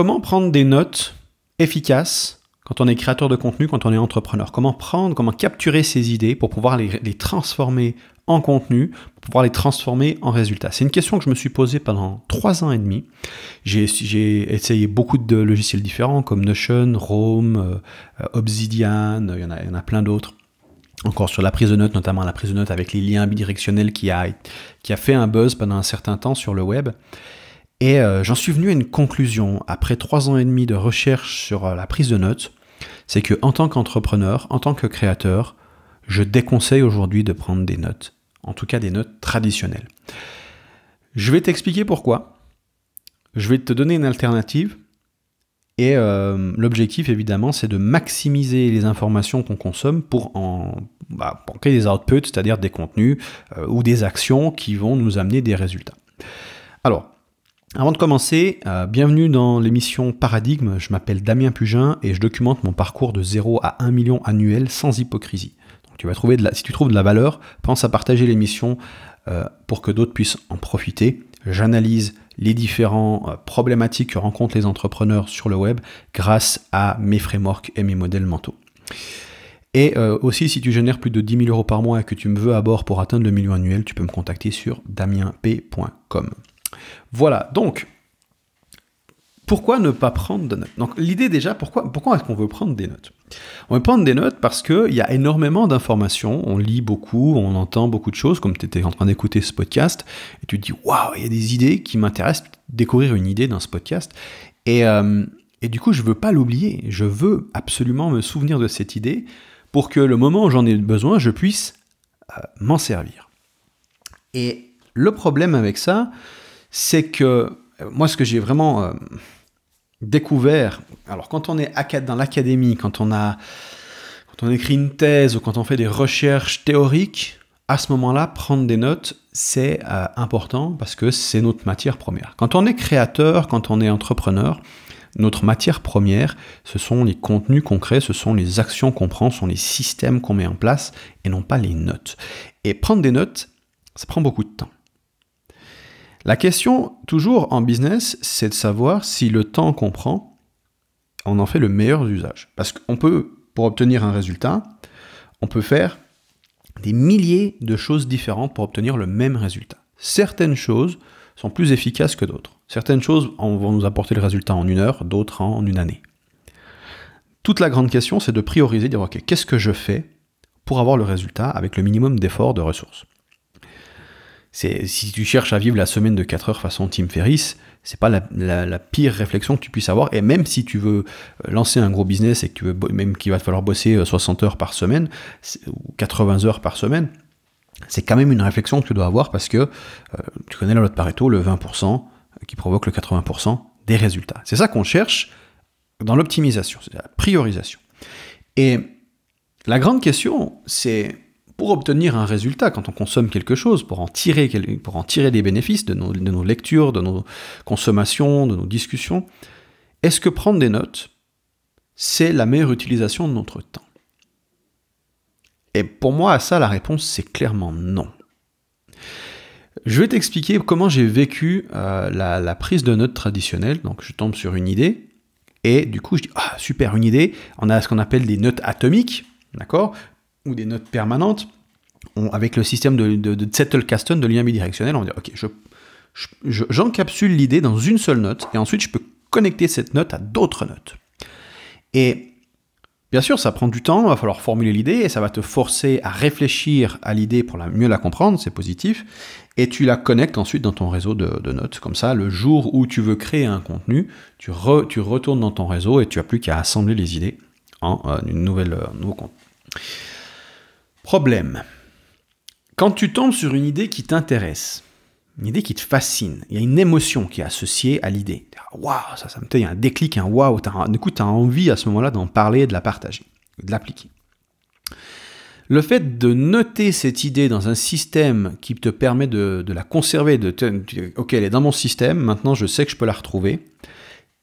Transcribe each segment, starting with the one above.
Comment prendre des notes efficaces quand on est créateur de contenu, quand on est entrepreneur Comment prendre, comment capturer ces idées pour pouvoir les, transformer en contenu, pour pouvoir les transformer en résultats C'est une question que je me suis posée pendant trois ans et demi. J'ai essayé beaucoup de logiciels différents comme Notion, Rome, euh, Obsidian, il y en a, plein d'autres encore sur la prise de notes, notamment la prise de notes avec les liens bidirectionnels qui qui a fait un buzz pendant un certain temps sur le web. Et euh, j'en suis venu à une conclusion, après trois ans et demi de recherche sur euh, la prise de notes, c'est que en tant qu'entrepreneur, en tant que créateur, je déconseille aujourd'hui de prendre des notes, en tout cas des notes traditionnelles. Je vais t'expliquer pourquoi. Je vais te donner une alternative. Et euh, l'objectif, évidemment, c'est de maximiser les informations qu'on consomme pour en bah, pour créer des outputs, c'est-à-dire des contenus ou des actions qui vont nous amener des résultats. Alors, avant de commencer, euh, bienvenue dans l'émission Paradigme. Je m'appelle Damien Pugin et je documente mon parcours de 0 à 1 million annuel sans hypocrisie. Donc tu vas trouver de la, si tu trouves de la valeur, pense à partager l'émission euh, pour que d'autres puissent en profiter. J'analyse les différents euh, problématiques que rencontrent les entrepreneurs sur le web grâce à mes frameworks et mes modèles mentaux. Et aussi, si tu génères plus de 10 000 euros par mois et que tu me veux à bord pour atteindre le million annuel, tu peux me contacter sur damienp.com. Voilà, donc pourquoi ne pas prendre de notes Donc l'idée déjà, pourquoi, pourquoi est-ce qu'on veut prendre des notes On veut prendre des notes parce qu'il y a énormément d'informations, on lit beaucoup, on entend beaucoup de choses, comme tu étais en train d'écouter ce podcast, et tu te dis, waouh, il y a des idées qui m'intéressent, découvrir une idée dans ce podcast. Et, euh, du coup, je ne veux pas l'oublier, je veux absolument me souvenir de cette idée pour que le moment où j'en ai besoin, je puisse euh, m'en servir. Et le problème avec ça, c'est que euh, moi, ce que j'ai vraiment euh, découvert, alors quand on est dans l'académie, quand on écrit une thèse ou quand on fait des recherches théoriques, à ce moment-là, prendre des notes, c'est euh, important parce que c'est notre matière première. Quand on est créateur, quand on est entrepreneur, notre matière première, ce sont les contenus concrets, ce sont les actions qu'on prend, ce sont les systèmes qu'on met en place et non pas les notes. Et prendre des notes, ça prend beaucoup de temps. La question, toujours en business, c'est de savoir si le temps qu'on prend, on en fait le meilleur usage. Parce qu'on peut, pour obtenir un résultat, on peut faire des milliers de choses différentes pour obtenir le même résultat. Certaines choses sont plus efficaces que d'autres. Certaines choses vont nous apporter le résultat en une heure, d'autres en une année. Toute la grande question, c'est de prioriser, de dire, OK, qu'est-ce que je fais pour avoir le résultat avec le minimum d'efforts de ressources si tu cherches à vivre la semaine de 4 heures façon Tim Ferriss, c'est pas la, pire réflexion que tu puisses avoir. Et même si tu veux euh, lancer un gros business et que tu veux, même qu'il va te falloir bosser 60 euh, heures par semaine ou 80 heures par semaine, c'est quand même une réflexion que tu dois avoir parce que euh, tu connais la loi de Pareto, le 20% qui provoque le 80% des résultats. C'est ça qu'on cherche dans l'optimisation, c'est la priorisation. Et la grande question, c'est pour obtenir un résultat, quand on consomme quelque chose, pour en tirer, pour en tirer des bénéfices de nos, lectures, de nos consommations, de nos discussions, est-ce que prendre des notes, c'est la meilleure utilisation de notre temps Et pour moi, à ça, la réponse, c'est clairement non. Je vais t'expliquer comment j'ai vécu euh, la, la prise de notes traditionnelle. Donc, je tombe sur une idée, et du coup, je dis, ah, super, une idée. On a ce qu'on appelle des notes atomiques. D'accord ou des notes permanentes, avec le système de, settle de de lien bidirectionnel, on va dire, ok, j'encapsule je, l'idée dans une seule note, et ensuite je peux connecter cette note à d'autres notes. Et bien sûr, ça prend du temps, il va falloir formuler l'idée, et ça va te forcer à réfléchir à l'idée pour la, mieux la comprendre, c'est positif, et tu la connectes ensuite dans ton réseau de, notes. Comme ça, le jour où tu veux créer un contenu, tu, tu retournes dans ton réseau et tu n'as plus qu'à assembler les idées en euh, une nouvelle, euh, nouveau contenu. Problème. Quand tu tombes sur une idée qui t'intéresse, une idée qui te fascine, il y a une émotion qui est associée à l'idée. Ah, waouh, ça, ça me il y a un déclic, un waouh. Du coup, tu as envie à ce moment-là d'en parler, de la partager, de l'appliquer. Le fait de noter cette idée dans un système qui te permet de, la conserver, de te, ok, elle est dans mon système, maintenant je sais que je peux la retrouver,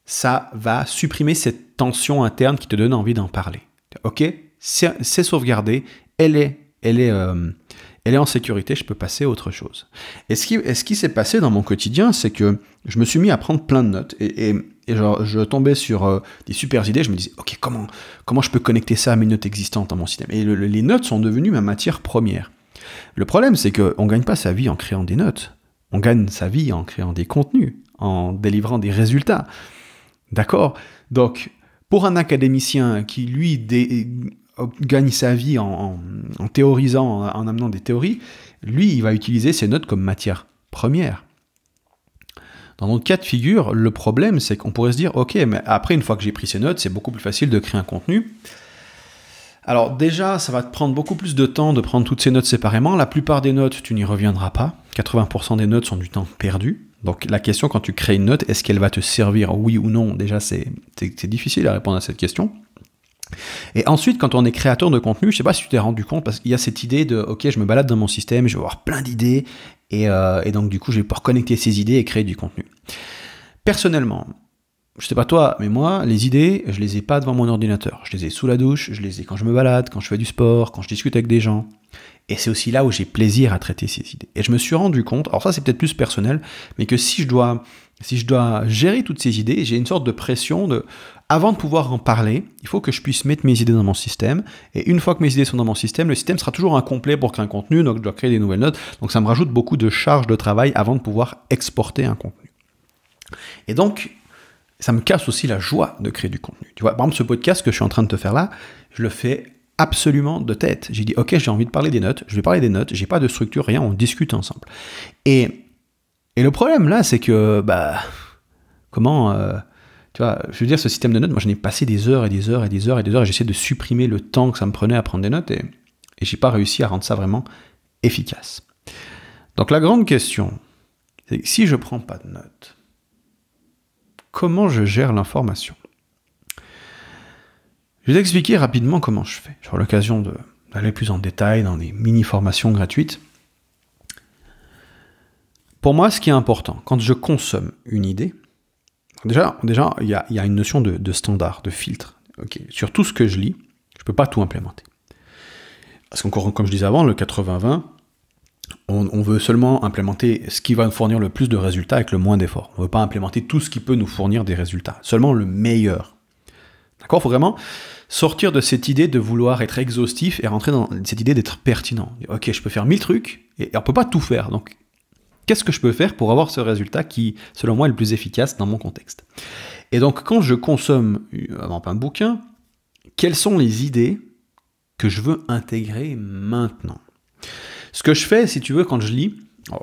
ça va supprimer cette tension interne qui te donne envie d'en parler. Ok, c'est sauvegardé elle est, elle euh, elle est en sécurité, je peux passer à autre chose. Et ce qui, ce qui s'est passé dans mon quotidien, c'est que je me suis mis à prendre plein de notes et, je tombais sur euh, des super idées. Je me disais, ok, comment, comment je peux connecter ça à mes notes existantes dans mon système Et les notes sont devenues ma matière première. Le problème, c'est qu'on ne gagne pas sa vie en créant des notes. On gagne sa vie en créant des contenus, en délivrant des résultats. D'accord Donc, pour un académicien qui, lui, dé gagne sa vie en, théorisant, en, amenant des théories, lui, il va utiliser ses notes comme matière première. Dans notre cas de figure, le problème, c'est qu'on pourrait se dire, ok, mais après, une fois que j'ai pris ces notes, c'est beaucoup plus facile de créer un contenu. Alors déjà, ça va te prendre beaucoup plus de temps de prendre toutes ces notes séparément. La plupart des notes, tu n'y reviendras pas. 80% des notes sont du temps perdu. Donc la question quand tu crées une note, est-ce qu'elle va te servir, oui ou non Déjà, c'est difficile à répondre à cette question. Et ensuite, quand on est créateur de contenu, je sais pas si tu t'es rendu compte, parce qu'il y a cette idée de, ok, je me balade dans mon système, je vais avoir plein d'idées, euh, et, donc du coup, je vais pouvoir connecter ces idées et créer du contenu. Personnellement, je sais pas toi, mais moi, les idées, je les ai pas devant mon ordinateur. Je les ai sous la douche, je les ai quand je me balade, quand je fais du sport, quand je discute avec des gens. Et c'est aussi là où j'ai plaisir à traiter ces idées. Et je me suis rendu compte, alors ça c'est peut-être plus personnel, mais que si je dois si je dois gérer toutes ces idées, j'ai une sorte de pression de avant de pouvoir en parler, il faut que je puisse mettre mes idées dans mon système. Et une fois que mes idées sont dans mon système, le système sera toujours incomplet pour créer un contenu, donc je dois créer des nouvelles notes. Donc ça me rajoute beaucoup de charges de travail avant de pouvoir exporter un contenu. Et donc, ça me casse aussi la joie de créer du contenu. Tu vois, par exemple, ce podcast que je suis en train de te faire là, je le fais absolument de tête. J'ai dit, ok, j'ai envie de parler des notes, je vais parler des notes, j'ai pas de structure, rien, on discute ensemble. Et, et le problème là, c'est que, bah, comment. Euh, je veux dire, ce système de notes, moi j'en ai passé des heures et des heures et des heures et des heures, et j'essayais de supprimer le temps que ça me prenait à prendre des notes, et, et j'ai pas réussi à rendre ça vraiment efficace. Donc la grande question, c'est si je prends pas de notes, comment je gère l'information Je vais vous expliquer rapidement comment je fais. J'aurai l'occasion d'aller plus en détail dans des mini-formations gratuites. Pour moi, ce qui est important, quand je consomme une idée, Déjà, déjà il, y a, une notion de, standard, de filtre. Ok, Sur tout ce que je lis, je ne peux pas tout implémenter. Parce qu'encore, comme je disais avant, le 80-20, on, on, veut seulement implémenter ce qui va nous fournir le plus de résultats avec le moins d'efforts. On ne veut pas implémenter tout ce qui peut nous fournir des résultats, seulement le meilleur. D'accord Il faut vraiment sortir de cette idée de vouloir être exhaustif et rentrer dans cette idée d'être pertinent. Ok, je peux faire mille trucs et on ne peut pas tout faire. Donc, Qu'est-ce que je peux faire pour avoir ce résultat qui, selon moi, est le plus efficace dans mon contexte Et donc, quand je consomme un euh, bouquin, quelles sont les idées que je veux intégrer maintenant Ce que je fais, si tu veux, quand je lis,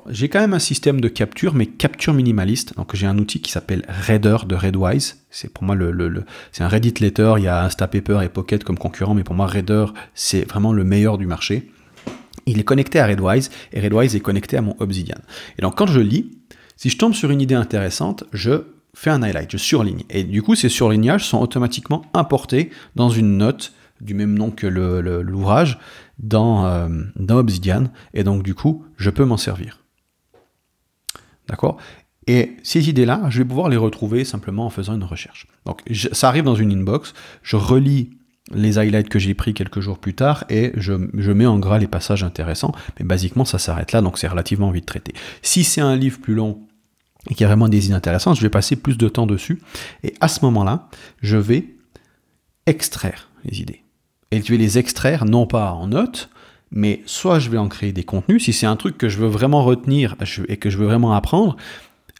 j'ai quand même un système de capture, mais capture minimaliste. Donc j'ai un outil qui s'appelle Raider de Redwise. C'est pour moi le, c'est un Reddit letter. Il y a Instapaper et Pocket comme concurrent, mais pour moi Raider c'est vraiment le meilleur du marché. Il est connecté à Redwise et Redwise est connecté à mon Obsidian. Et donc quand je lis, si je tombe sur une idée intéressante, je fais un highlight, je surligne. Et du coup, ces surlignages sont automatiquement importés dans une note du même nom que l'ouvrage dans, euh, dans Obsidian. Et donc du coup, je peux m'en servir. D'accord et ces idées-là, je vais pouvoir les retrouver simplement en faisant une recherche. Donc ça arrive dans une inbox, je relis les highlights que j'ai pris quelques jours plus tard et je, mets en gras les passages intéressants. Mais basiquement, ça s'arrête là, donc c'est relativement vite traité. Si c'est un livre plus long et qui a vraiment des idées intéressantes, je vais passer plus de temps dessus. Et à ce moment-là, je vais extraire les idées. Et je vais les extraire non pas en notes, mais soit je vais en créer des contenus. Si c'est un truc que je veux vraiment retenir et que je veux vraiment apprendre,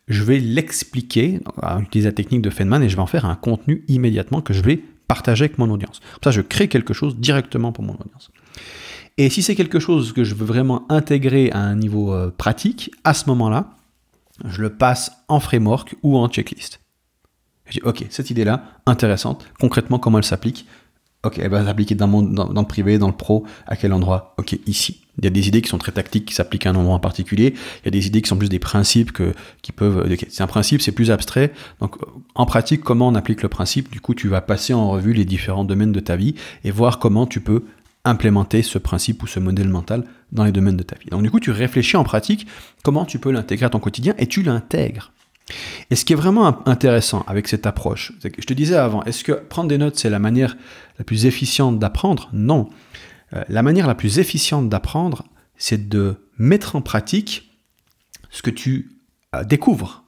je vais l'expliquer, utiliser la technique de Feynman, et je vais en faire un contenu immédiatement que je vais partager avec mon audience. Comme ça, je crée quelque chose directement pour mon audience. Et si c'est quelque chose que je veux vraiment intégrer à un niveau euh, pratique, à ce moment-là, je le passe en framework ou en checklist. Je dis, ok, cette idée-là, intéressante, concrètement, comment elle s'applique Ok, elle va s'appliquer dans, dans, le privé, dans le pro, à quel endroit Ok, ici. Il y a des idées qui sont très tactiques, qui s'appliquent à un endroit en particulier. Il y a des idées qui sont plus des principes que, qui peuvent. Euh, c'est un principe, c'est plus abstrait. Donc, euh, en pratique, comment on applique le principe Du coup, tu vas passer en revue les différents domaines de ta vie et voir comment tu peux implémenter ce principe ou ce modèle mental dans les domaines de ta vie. Donc, du coup, tu réfléchis en pratique comment tu peux l'intégrer à ton quotidien et tu l'intègres. Et ce qui est vraiment intéressant avec cette approche, je te disais avant, est-ce que prendre des notes, c'est la manière la plus efficiente d'apprendre Non. Euh, la manière la plus efficiente d'apprendre, c'est de mettre en pratique ce que tu euh, découvres.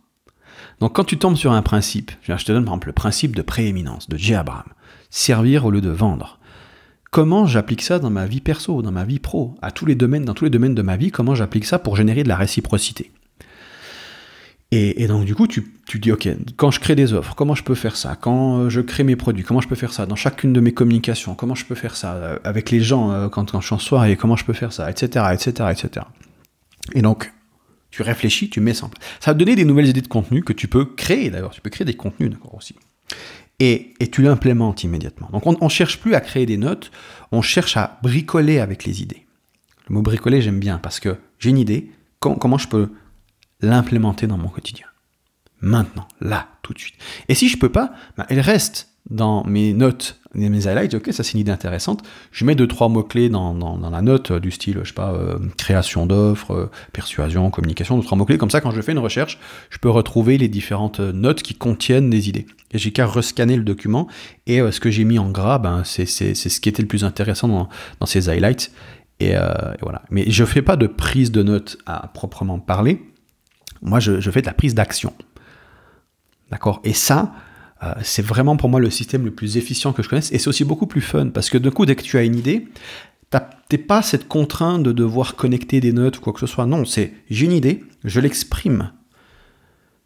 Donc quand tu tombes sur un principe, je te donne par exemple le principe de prééminence de J. Abraham, servir au lieu de vendre. Comment j'applique ça dans ma vie perso, dans ma vie pro, à tous les domaines, dans tous les domaines de ma vie, comment j'applique ça pour générer de la réciprocité et, donc du coup, tu, tu, dis, ok, quand je crée des offres, comment je peux faire ça Quand euh, je crée mes produits, comment je peux faire ça Dans chacune de mes communications, comment je peux faire ça euh, Avec les gens, euh, quand, quand je suis en soirée, comment je peux faire ça Etc, etc, etc. Et donc, tu réfléchis, tu mets ça en place. Ça va te donner des nouvelles idées de contenu que tu peux créer d'ailleurs. Tu peux créer des contenus, d'accord, aussi. Et, et, tu l'implémentes immédiatement. Donc on ne cherche plus à créer des notes, on cherche à bricoler avec les idées. Le mot bricoler, j'aime bien parce que j'ai une idée, comment je peux l'implémenter dans mon quotidien. Maintenant, là, tout de suite. Et si je peux pas, bah, elle reste dans mes notes, mes highlights, ok, ça c'est une idée intéressante. Je mets deux, trois mots-clés dans, la note euh, du style, je sais pas, euh, création d'offres, euh, persuasion, communication, deux, trois mots-clés. Comme ça, quand je fais une recherche, je peux retrouver les différentes notes qui contiennent des idées. Et j'ai qu'à rescanner le document et ce que j'ai mis en gras, ben, c'est ce qui était le plus intéressant dans, ces highlights. Et, voilà. Mais je fais pas de prise de notes à proprement parler. Moi, je, fais de la prise d'action. D'accord Et ça, euh, c'est vraiment pour moi le système le plus efficient que je connaisse. Et c'est aussi beaucoup plus fun parce que d'un coup, dès que tu as une idée, n'es pas cette contrainte de devoir connecter des notes ou quoi que ce soit. Non, c'est j'ai une idée, je l'exprime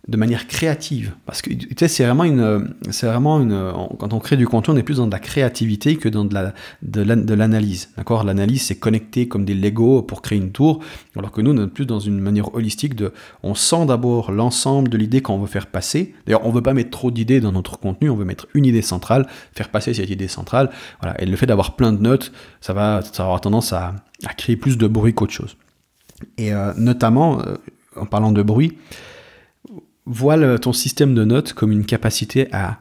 de manière créative. Parce que tu sais, c'est vraiment une, c'est vraiment une. quand on crée du contenu, on est plus dans de la créativité que dans de la, de l'analyse. D'accord, l'analyse c'est connecter comme des Lego pour créer une tour, alors que nous, on est plus dans une manière holistique de. On sent d'abord l'ensemble de l'idée qu'on veut faire passer. D'ailleurs, on veut pas mettre trop d'idées dans notre contenu. On veut mettre une idée centrale, faire passer cette idée centrale. Voilà. Et le fait d'avoir plein de notes, ça va, ça avoir tendance à, créer plus de bruit qu'autre chose. Et euh, notamment, euh, en parlant de bruit vois ton système de notes comme une capacité à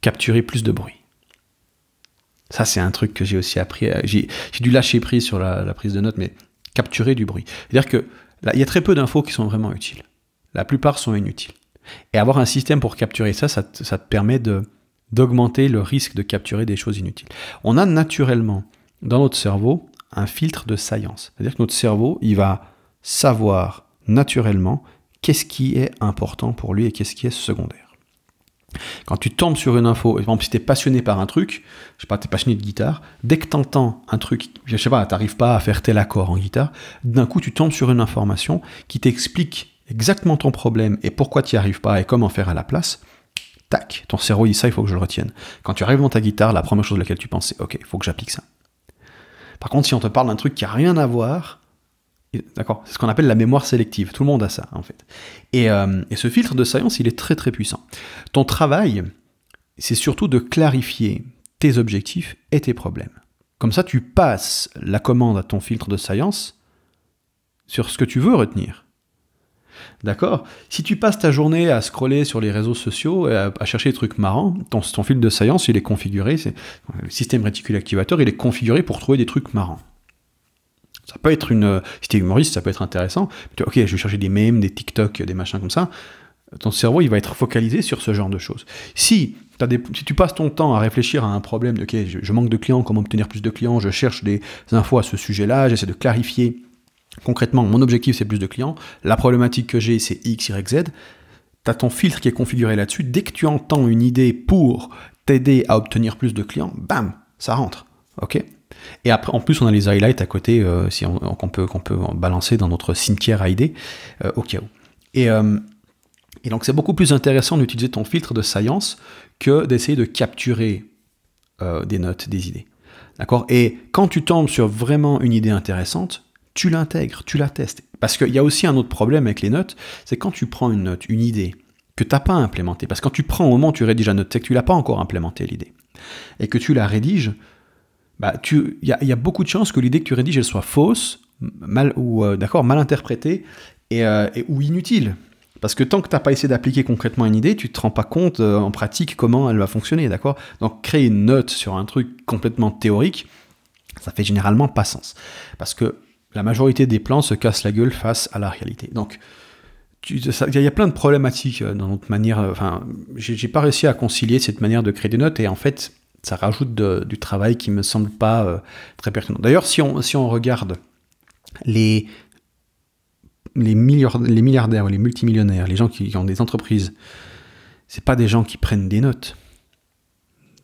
capturer plus de bruit. Ça, c'est un truc que j'ai aussi appris. Euh, j'ai dû lâcher prise sur la, prise de notes, mais capturer du bruit. C'est-à-dire que il y a très peu d'infos qui sont vraiment utiles. La plupart sont inutiles. Et avoir un système pour capturer ça, ça, te, ça te permet d'augmenter le risque de capturer des choses inutiles. On a naturellement dans notre cerveau un filtre de science. C'est-à-dire que notre cerveau, il va savoir naturellement qu'est-ce qui est important pour lui et qu'est-ce qui est secondaire. Quand tu tombes sur une info, et par exemple, si t'es passionné par un truc, je sais pas, t'es passionné de guitare, dès que entends un truc, je sais pas, t'arrives pas à faire tel accord en guitare, d'un coup tu tombes sur une information qui t'explique exactement ton problème et pourquoi tu n'y arrives pas et comment faire à la place, tac, ton cerveau dit ça, il faut que je le retienne. Quand tu arrives dans ta guitare, la première chose à laquelle tu penses, c'est ok, il faut que j'applique ça. Par contre, si on te parle d'un truc qui a rien à voir, c'est ce qu'on appelle la mémoire sélective. Tout le monde a ça, en fait. Euh, et, ce filtre de science, il est très très puissant. Ton travail, c'est surtout de clarifier tes objectifs et tes problèmes. Comme ça, tu passes la commande à ton filtre de science sur ce que tu veux retenir. D'accord Si tu passes ta journée à scroller sur les réseaux sociaux, à, à chercher des trucs marrants, ton, filtre de science, il est configuré, c'est, le système réticule activateur, il est configuré pour trouver des trucs marrants ça peut être une. Euh, si t'es humoriste, ça peut être intéressant. ok, je vais chercher des mèmes, des TikTok, des machins comme ça. Ton cerveau, il va être focalisé sur ce genre de choses. Si, as si tu passes ton temps à réfléchir à un problème de, ok, je, manque de clients, comment obtenir plus de clients, je cherche des infos à ce sujet-là, j'essaie de clarifier concrètement, mon objectif c'est plus de clients, la problématique que j'ai c'est X, Y, Z, tu as ton filtre qui est configuré là-dessus, dès que tu entends une idée pour t'aider à obtenir plus de clients, bam, ça rentre. ok et après, en plus, on a les highlights à côté euh, qu'on peut, qu'on balancer dans notre cimetière à idées, euh, au cas où. Euh, et, donc, c'est beaucoup plus intéressant d'utiliser ton filtre de science que d'essayer de capturer des notes, des idées. Et quand tu tombes sur vraiment une idée intéressante, tu l'intègres, tu la testes. Parce qu'il y a aussi un autre problème avec les notes, c'est quand tu prends une note, une idée, que tu n'as pas implémentée. Parce que quand tu prends au moment où tu rédiges la note que tu l'as pas encore implémenté l'idée. Et que tu la rédiges, bah, il y, a beaucoup de chances que l'idée que tu rédiges, elle soit fausse, mal, ou euh, d'accord, mal interprétée, euh, et, ou inutile. Parce que tant que tu n'as pas essayé d'appliquer concrètement une idée, tu ne te rends pas compte euh, en pratique comment elle va fonctionner, d'accord Donc créer une note sur un truc complètement théorique, ça fait généralement pas sens. Parce que la majorité des plans se cassent la gueule face à la réalité. Donc, il y a plein de problématiques dans notre manière. Enfin, j'ai pas réussi à concilier cette manière de créer des notes et en fait, ça rajoute du travail qui me semble pas euh, très pertinent. D'ailleurs, si on, si on regarde les, les, milliardaires, les les multimillionnaires, les gens qui, ont des entreprises, c'est pas des gens qui prennent des notes.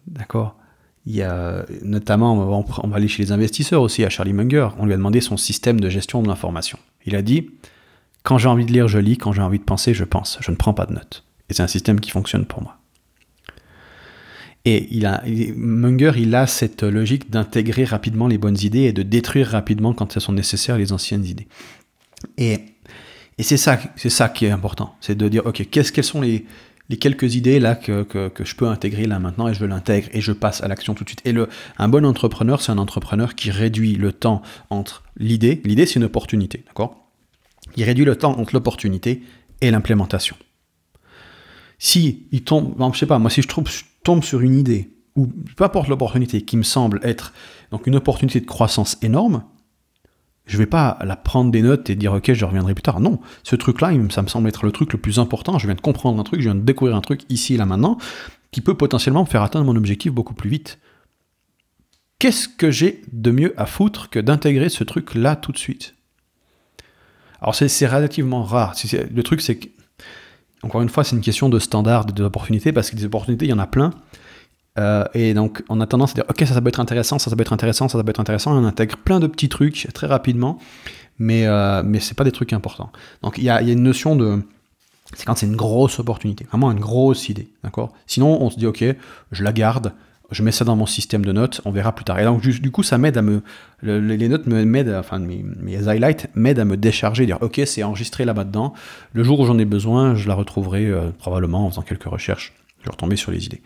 D'accord il y a notamment, on va aller chez les investisseurs aussi, à Charlie Munger, on lui a demandé son système de gestion de l'information. Il a dit, quand j'ai envie de lire, je lis, quand j'ai envie de penser, je pense, je ne prends pas de notes. Et c'est un système qui fonctionne pour moi. Et il a, Munger, il a cette logique d'intégrer rapidement les bonnes idées et de détruire rapidement quand elles sont nécessaires les anciennes idées. Et, et c'est ça, c'est ça qui est important, c'est de dire, ok, qu'est-ce, quelles sont les, les quelques idées là que, que, que, je peux intégrer là maintenant et je veux l'intègre et je passe à l'action tout de suite. Et le, un bon entrepreneur, c'est un entrepreneur qui réduit le temps entre l'idée, l'idée c'est une opportunité, d'accord Il réduit le temps entre l'opportunité et l'implémentation. Si il tombe, je sais pas, moi si je trouve, tombe sur une idée, ou peu importe l'opportunité qui me semble être donc une opportunité de croissance énorme, je vais pas la prendre des notes et dire ok je reviendrai plus tard. Non, ce truc-là, ça me semble être le truc le plus important. Je viens de comprendre un truc, je viens de découvrir un truc ici et là maintenant qui peut potentiellement me faire atteindre mon objectif beaucoup plus vite. Qu'est-ce que j'ai de mieux à foutre que d'intégrer ce truc-là tout de suite Alors c'est relativement rare. Le truc c'est que encore une fois, c'est une question de standard et d'opportunité, parce que des opportunités, il y en a plein. Euh, et donc, on a tendance à dire, ok, ça, ça peut être intéressant, ça, peut être intéressant, ça, ça peut être intéressant. Et on intègre plein de petits trucs très rapidement, mais, euh, mais c'est pas des trucs importants. Donc, il y a, une notion de. C'est quand c'est une grosse opportunité, vraiment une grosse idée, d'accord Sinon, on se dit, ok, je la garde, je mets ça dans mon système de notes, on verra plus tard. Et donc, du, coup, ça m'aide à me. les notes m'aident, enfin, mes, highlights m'aident à me décharger, dire, OK, c'est enregistré là-bas dedans. Le jour où j'en ai besoin, je la retrouverai euh, probablement en faisant quelques recherches. Je vais retomber sur les idées.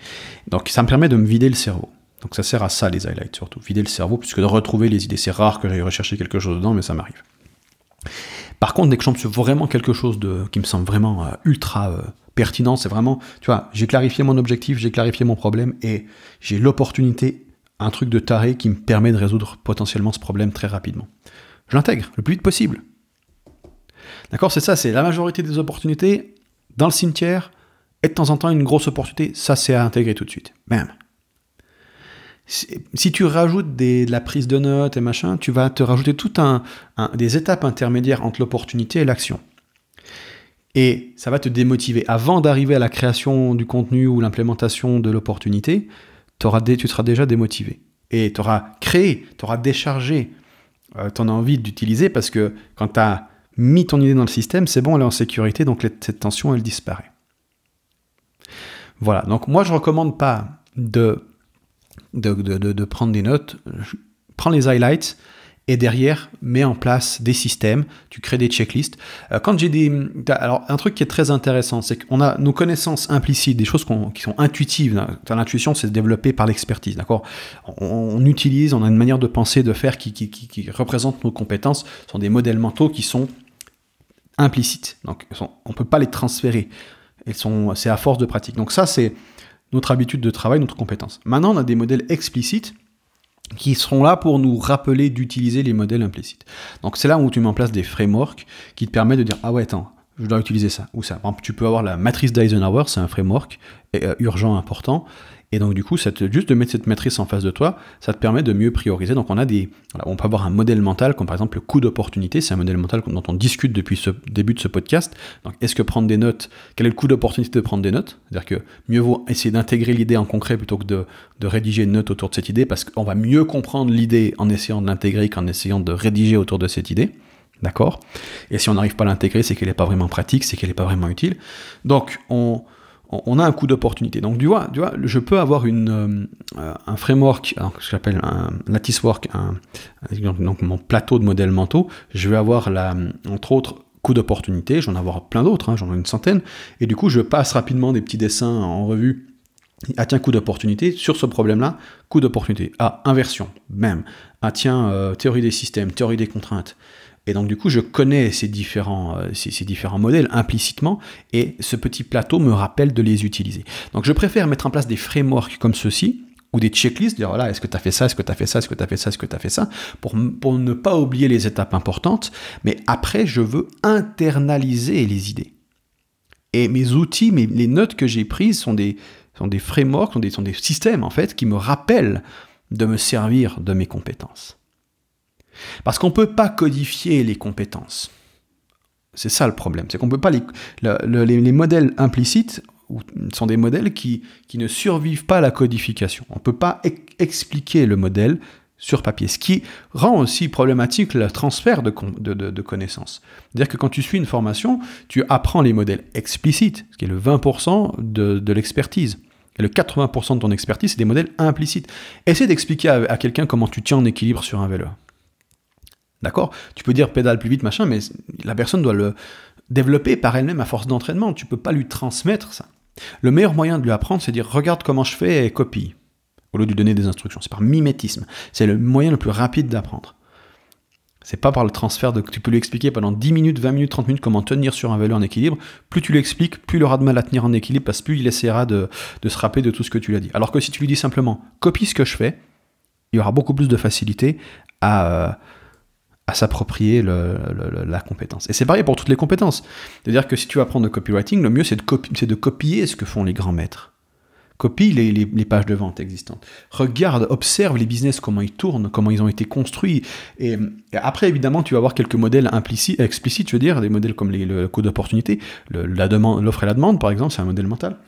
Donc, ça me permet de me vider le cerveau. Donc, ça sert à ça, les highlights surtout. Vider le cerveau, puisque de retrouver les idées. C'est rare que j'aille rechercher quelque chose dedans, mais ça m'arrive. Par contre, dès que je vraiment quelque chose de, qui me semble vraiment euh, ultra euh, pertinent, c'est vraiment, tu vois, j'ai clarifié mon objectif, j'ai clarifié mon problème et j'ai l'opportunité, un truc de taré qui me permet de résoudre potentiellement ce problème très rapidement. Je l'intègre le plus vite possible. D'accord, c'est ça, c'est la majorité des opportunités dans le cimetière et de temps en temps une grosse opportunité, ça c'est à intégrer tout de suite. Bam si tu rajoutes de la prise de notes et machin, tu vas te rajouter tout un, des étapes intermédiaires entre l'opportunité et l'action. Et ça va te démotiver. Avant d'arriver à la création du contenu ou l'implémentation de l'opportunité, tu seras déjà démotivé. Et tu auras créé, tu auras déchargé euh, ton envie d'utiliser parce que quand tu as mis ton idée dans le système, c'est bon, elle est en sécurité, donc cette tension, elle disparaît. Voilà, donc moi je recommande pas de de, de, prendre des notes, prends les highlights et derrière, mets en place des systèmes, tu crées des checklists. Euh, quand j'ai des... Alors, un truc qui est très intéressant, c'est qu'on a nos connaissances implicites, des choses qui sont intuitives. L'intuition, c'est développé par l'expertise, d'accord on, utilise, on a une manière de penser, de faire qui, qui, qui, représente nos compétences, ce sont des modèles mentaux qui sont implicites. Donc, on ne peut pas les transférer. Elles sont, c'est à force de pratique. Donc ça, c'est notre habitude de travail, notre compétence. Maintenant, on a des modèles explicites qui seront là pour nous rappeler d'utiliser les modèles implicites. Donc c'est là où tu mets en place des frameworks qui te permettent de dire ah ouais attends je dois utiliser ça ou ça. tu peux avoir la matrice d'Eisenhower, c'est un framework euh, urgent important et donc du coup, juste de mettre cette matrice en face de toi, ça te permet de mieux prioriser. Donc on a des, on peut avoir un modèle mental comme par exemple le coût d'opportunité. C'est un modèle mental dont on discute depuis ce début de ce podcast. Donc est-ce que prendre des notes, quel est le coût d'opportunité de prendre des notes C'est-à-dire que mieux vaut essayer d'intégrer l'idée en concret plutôt que de, de rédiger une note autour de cette idée parce qu'on va mieux comprendre l'idée en essayant de l'intégrer qu'en essayant de rédiger autour de cette idée. D'accord Et si on n'arrive pas à l'intégrer, c'est qu'elle n'est pas vraiment pratique, c'est qu'elle n'est pas vraiment utile. Donc, on, on a un coup d'opportunité. Donc tu vois, je peux avoir euh, euh, un framework, alors, ce que j'appelle un lattice work, donc mon plateau de modèles mentaux, je vais avoir la, entre autres coup d'opportunité, j'en avoir plein d'autres, hein, j'en ai une centaine, et du coup je passe rapidement des petits dessins en revue. Ah tiens, coup d'opportunité, sur ce problème-là, coup d'opportunité. Ah, inversion, même. Ah tiens, euh, théorie des systèmes, théorie des contraintes. Et donc du coup, je connais euh, ces différents, modèles implicitement et ce petit plateau me rappelle de les utiliser. Donc je préfère mettre en place des frameworks comme ceci ou des checklists, dire voilà, est-ce que tu as fait ça, est-ce que tu as fait ça, est-ce que tu as fait ça, est-ce que tu as fait ça, pour, ne pas oublier les étapes importantes, mais après, je veux internaliser les idées. Et mes outils, les notes que j'ai prises sont des, frameworks, sont des, sont des systèmes en fait, qui me rappellent de me servir de mes compétences. Parce qu'on ne peut pas codifier les compétences. C'est ça le problème, c'est qu'on peut pas les, modèles implicites sont des modèles qui, qui, ne survivent pas à la codification. On ne peut pas expliquer le modèle sur papier, ce qui rend aussi problématique le transfert de, de, de connaissances. C'est-à-dire que quand tu suis une formation, tu apprends les modèles explicites, ce qui est le 20% de l'expertise. Et le 80% de ton expertise, c'est des modèles implicites. Essaie d'expliquer à, à quelqu'un comment tu tiens en équilibre sur un vélo. D'accord Tu peux dire pédale plus vite, machin, mais la personne doit le développer par elle-même à force d'entraînement. Tu peux pas lui transmettre ça. Le meilleur moyen de lui apprendre, c'est de dire regarde comment je fais et copie. Au lieu de lui donner des instructions. C'est par mimétisme. C'est le moyen le plus rapide d'apprendre. C'est pas par le transfert de. Tu peux lui expliquer pendant 10 minutes, 20 minutes, 30 minutes comment tenir sur un vélo en équilibre. Plus tu lui expliques, plus il aura de mal à tenir en équilibre parce que plus il essaiera de, se rappeler de tout ce que tu lui as dit. Alors que si tu lui dis simplement copie ce que je fais, il y aura beaucoup plus de facilité à. Euh, à s'approprier la compétence. Et c'est pareil pour toutes les compétences. C'est-à-dire que si tu apprendre le copywriting, le mieux c'est de, de, copier ce que font les grands maîtres. Copie les, pages de vente existantes. Regarde, observe les business, comment ils tournent, comment ils ont été construits. Et, après, évidemment, tu vas avoir quelques modèles implicites, explicites, je veux dire, des modèles comme le coût d'opportunité, l'offre et la demande, par exemple, c'est un modèle mental.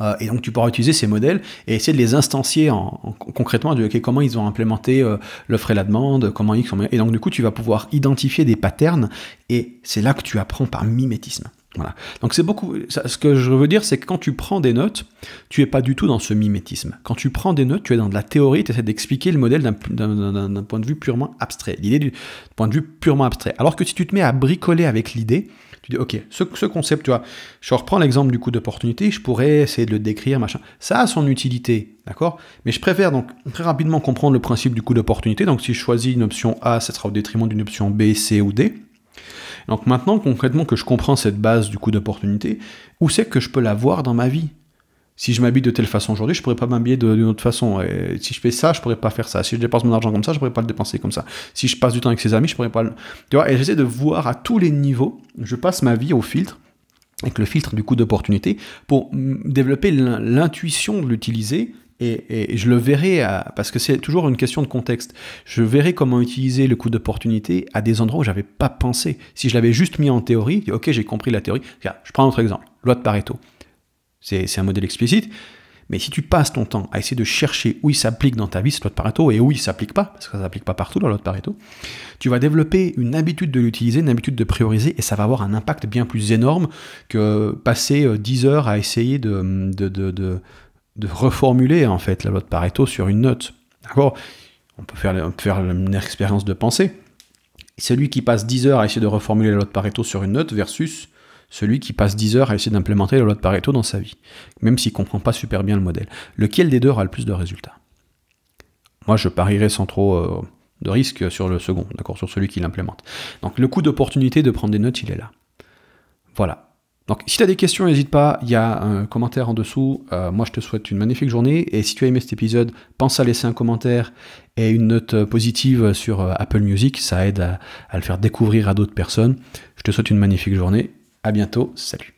Euh, et donc tu pourras utiliser ces modèles et essayer de les instancier en, concrètement, de voir comment ils ont implémenté euh, l'offre et la demande, comment ils sont... Et donc du coup, tu vas pouvoir identifier des patterns et c'est là que tu apprends par mimétisme. Voilà. Donc c'est beaucoup. ce que je veux dire, c'est que quand tu prends des notes, tu es pas du tout dans ce mimétisme. Quand tu prends des notes, tu es dans de la théorie, tu essaies d'expliquer le modèle d'un point de vue purement abstrait. L'idée du point de vue purement abstrait. Alors que si tu te mets à bricoler avec l'idée, ok, ce, concept, tu vois, je reprends l'exemple du coût d'opportunité, je pourrais essayer de le décrire, machin. Ça a son utilité, d'accord Mais je préfère donc très rapidement comprendre le principe du coût d'opportunité. Donc si je choisis une option A, ça sera au détriment d'une option B, C ou D. Donc maintenant, concrètement, que je comprends cette base du coût d'opportunité, où c'est que je peux la voir dans ma vie si je m'habille de telle façon aujourd'hui, je pourrais pas m'habiller d'une autre façon. si je fais ça, je pourrais pas faire ça. Si je dépense mon argent comme ça, je pourrais pas le dépenser comme ça. Si je passe du temps avec ses amis, je pourrais pas le... Tu vois, et j'essaie de voir à tous les niveaux, je passe ma vie au filtre, avec le filtre du coup d'opportunité, pour développer l'intuition de l'utiliser, et, je le verrai, parce que c'est toujours une question de contexte, je verrai comment utiliser le coup d'opportunité à des endroits où j'avais pas pensé. Si je l'avais juste mis en théorie, ok, j'ai compris la théorie. je prends un autre exemple, loi de Pareto. C'est un modèle explicite. Mais si tu passes ton temps à essayer de chercher où il s'applique dans ta vie ce loi de Pareto et où il s'applique pas, parce que ça s'applique pas partout la loi de Pareto, tu vas développer une habitude de l'utiliser, une habitude de prioriser et ça va avoir un impact bien plus énorme que passer 10 euh, heures à essayer de, reformuler en fait la loi de Pareto sur une note. D'accord on peut, faire, faire une expérience de pensée. Celui qui passe 10 heures à essayer de reformuler la loi de Pareto sur une note versus celui qui passe 10 heures à essayer d'implémenter la loi de Pareto dans sa vie, même s'il ne comprend pas super bien le modèle. Lequel des deux aura le plus de résultats Moi, je parierais sans trop euh, de risque sur le second, d'accord, sur celui qui l'implémente. Donc le coût d'opportunité de prendre des notes, il est là. Voilà. Donc si tu as des questions, n'hésite pas, il y a un commentaire en dessous. Euh, moi, je te souhaite une magnifique journée et si tu as aimé cet épisode, pense à laisser un commentaire et une note euh, positive sur Apple Music, ça aide à, à le faire découvrir à d'autres personnes. Je te souhaite une magnifique journée à bientôt, salut